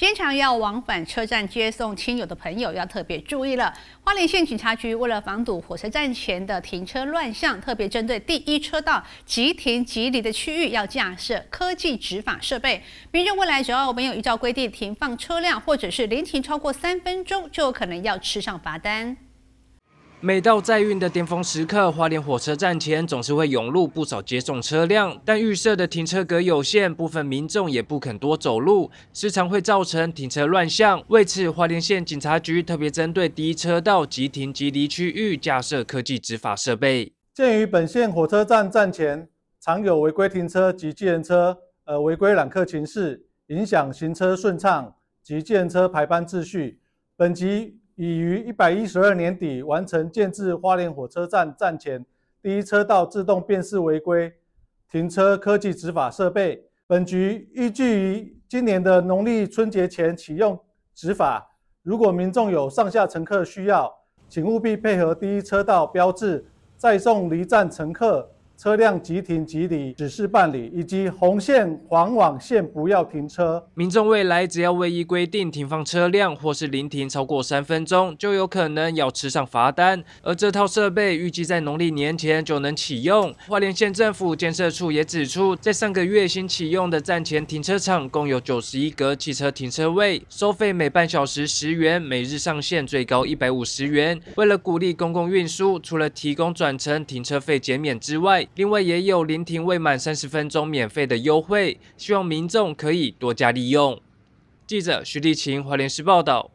经常要往返车站接送亲友的朋友要特别注意了。花莲县警察局为了防堵火车站前的停车乱象，特别针对第一车道急停急离的区域，要架设科技执法设备。民众未来，只要没有依照规定停放车辆，或者是临停超过三分钟，就有可能要吃上罚单。每到载运的巅峰时刻，花莲火车站前总是会涌入不少接送车辆，但预设的停车格有限，部分民众也不肯多走路，时常会造成停车乱象。为此，花莲县警察局特别针对低车道急停急离区域架设科技执法设备。鉴于本县火车站站前常有违规停车及接人车、呃违规揽客情事，影响行车顺畅及接人车排班秩序，本集已于一百一十二年底完成建置花莲火车站站前第一车道自动辨识违规停车科技执法设备，本局依据于今年的农历春节前启用执法。如果民众有上下乘客需要，请务必配合第一车道标志，载送离站乘客。车辆即停即离指示办理，以及红线黄网线不要停车。民众未来只要未依规定停放车辆或是临停超过三分钟，就有可能要吃上罚单。而这套设备预计在农历年前就能启用。花莲县政府建设处也指出，在上个月新启用的站前停车场共有九十一格汽车停车位，收费每半小时十元，每日上限最高一百五十元。为了鼓励公共运输，除了提供转乘停车费减免之外，另外也有临停未满三十分钟免费的优惠，希望民众可以多加利用。记者徐丽琴，华联时报道。